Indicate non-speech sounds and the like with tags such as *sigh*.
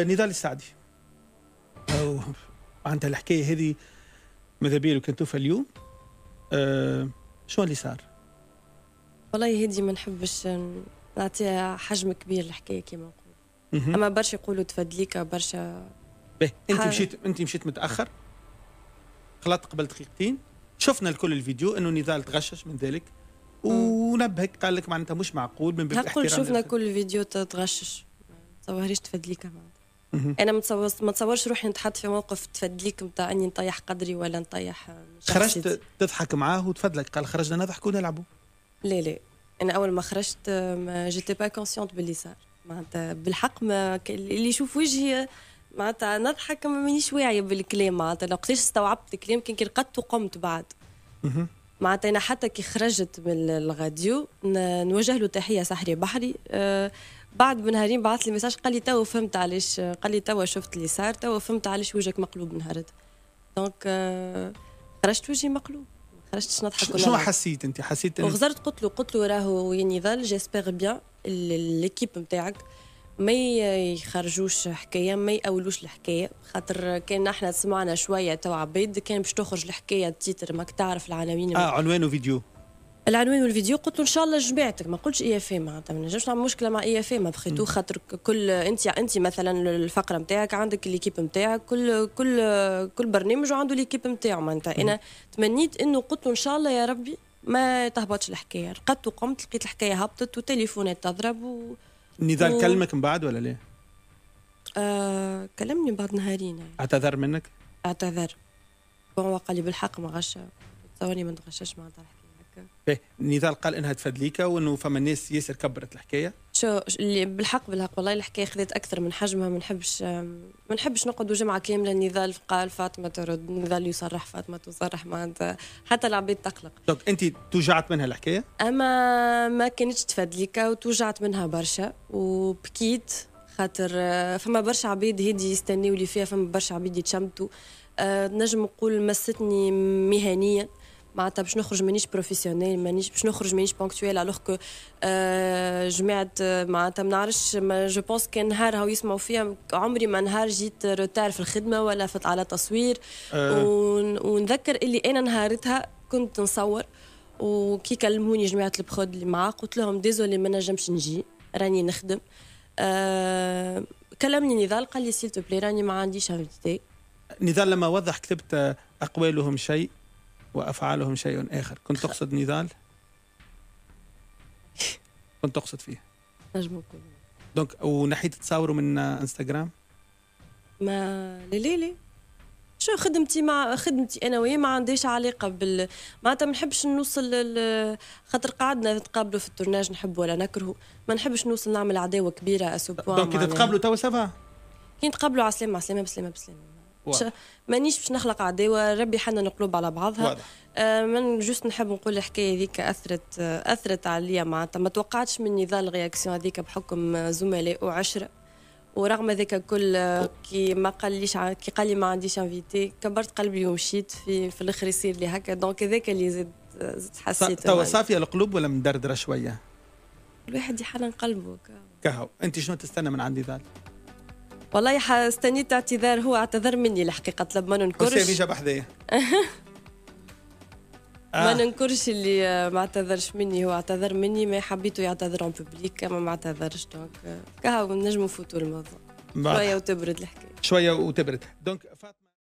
نضال السعدي أو معناتها الحكايه هذه ماذا بيا لو كان توفى اليوم أه شنو اللي صار؟ والله هذه ما نحبش نعطيها حجم كبير الحكايه كما نقول اما برشا يقولوا تفدليك برشا باهي انت مشيت انت مشيت متاخر خلطت قبل دقيقتين شفنا الكل الفيديو انه نضال تغشش من ذلك ونبهك قال لك معناتها مش معقول من باب الاحترام شفنا كل الفيديو تتغشش ما تصوريش تفدليك معناتها انا ما ما تصورش روحي نتحط في موقف تفدليك نتاع اني نطيح قدري ولا نطيح خرجت تضحك معاه وتفدلك قال خرجنا نضحكوا ونلعبوا لا لا انا اول ما خرجت ما جيتي با كونسيونت باللي صار معناتها بالحق ما اللي يشوف وجهي معناتها نضحك ما مانيش واعيه بالكلام معناتها لو قداش استوعبت الكلام كان كي رقدت وقمت بعد معناتها انا حتى كي خرجت من الغاديو نوجه له تحيه سحري بحري أه بعد بنهارين بعث لي ميساج قال لي تو فهمت علاش قال لي تو شفت اللي صار تو فهمت علاش وجهك مقلوب نهارت آه، دونك خرجت وجهي مقلوب خرجتش نضحك شنو حسيت انت حسيت انت وغزرت قلت له قلت له راهو وين يظل جيسبيغ بيان ليكيب نتاعك ما يخرجوش حكايه ما يأولوش الحكايه خاطر كان احنا سمعنا شويه تو عبيد كان باش تخرج الحكايه التيتر ماك تعرف العناوين اه عنوان وفيديو العنوان والفيديو قلت له ان شاء الله جمعتك ما قلتش اي اف ام معناتها ما نجمش نعمل مشكله مع اي اف ام بخيتو خاطر كل انت انت مثلا الفقره نتاعك عندك ليكيب نتاعك كل كل كل برنامج وعنده ليكيب نتاعو معناتها انا تمنيت انه قلت له ان شاء الله يا ربي ما تهبطش الحكايه رقدت وقمت لقيت الحكايه هبطت وتليفونات تضرب و... نضال و... كلمك من بعد ولا ليه؟ آه كلمني بعد نهارين يعني. اعتذر منك؟ اعتذر بون وقال لي بالحق ما غش تصورني ما نتغشاش معناتها إيه، نضال قال انها تفدليكا وانه فما ناس ياسر كبرت الحكايه شو اللي بالحق بالحق والله الحكايه خذت اكثر من حجمها ما نحبش ما نحبش نقعدوا جمعه كامله نضال قال فاطمه ترد نضال يصرح فاطمه تصرح معناتها حتى العباد تقلق دونك انت توجعت منها الحكايه اما ما كانتش تفدليكا وتوجعت منها برشا وبكيت خاطر آه، فما برشا عبيد هيدي يستنيوا لي فيها فما برشا عبيد يتشمتوا آه، نجم نقول مستني مهنيا معناتها باش نخرج مانيش بروفيسيونيل مانيش باش نخرج مانيش بونكتويل الوغ كو جمعت معناتها ما نعرفش جو بونس كان نهارها ويسمعوا فيا عمري ما نهار جيت روتار في الخدمه ولا فت على تصوير أه. ونذكر اللي انا نهارتها كنت نصور وكي كلموني جماعه البخود اللي معاه قلت لهم ديزولي ما نجمش نجي راني نخدم آه كلمني نضال قال لي سيل بلي راني ما عنديش انفيتي نضال لما وضح كتبت اقوالهم شيء وأفعالهم شيء آخر كنت تقصد نضال؟ كنت تقصد فيها نجم نقول دونك ونحيت تصوروا من انستغرام؟ ما لا لا لا شو خدمتي مع خدمتي انا وهي ما عنديش علاقه بال معناتها ما نحبش نوصل لل... خاطر قعدنا نتقابلوا في التورناج نحب ولا نكره ما نحبش نوصل نعمل عداوه كبيره اسبوع دونك تتقابلوا تقابلوا توا سافا كي نتقابلوا على السلامه على السلامه بسلامه بسلامه مانيش باش نخلق عداوه ربي حنن قلوب على بعضها واضح. آه من جوست نحب نقول الحكايه هذيك اثرت آه اثرت عليا معناتها ما توقعتش من نضال رياكسيون هذيك بحكم زملاء وعشره ورغم ذاك الكل آه كي ما قاليش كي قال لي ما عنديش انفيتي كبرت قلبي ومشيت في في الاخر يصير لي هكا دونك هذاك اللي زاد زاد حسيت توا صافيه القلوب ولا مدردره شويه؟ الواحد يحنن قلبه كهو انت شنو تستنى من عندي ذلك؟ والله استنيت اعتذار هو اعتذر مني الحقيقه طلب *laughs* ما ننكرش حسين جاب ما ننكرش اللي ما اعتذرش مني هو اعتذر مني ما حبيته يعتذر اون بوبليك ما ما اعتذرش دونك كهو نجمو فوتو الموضوع شويه وتبرد الحكايه شويه وتبرد دونك فاطمه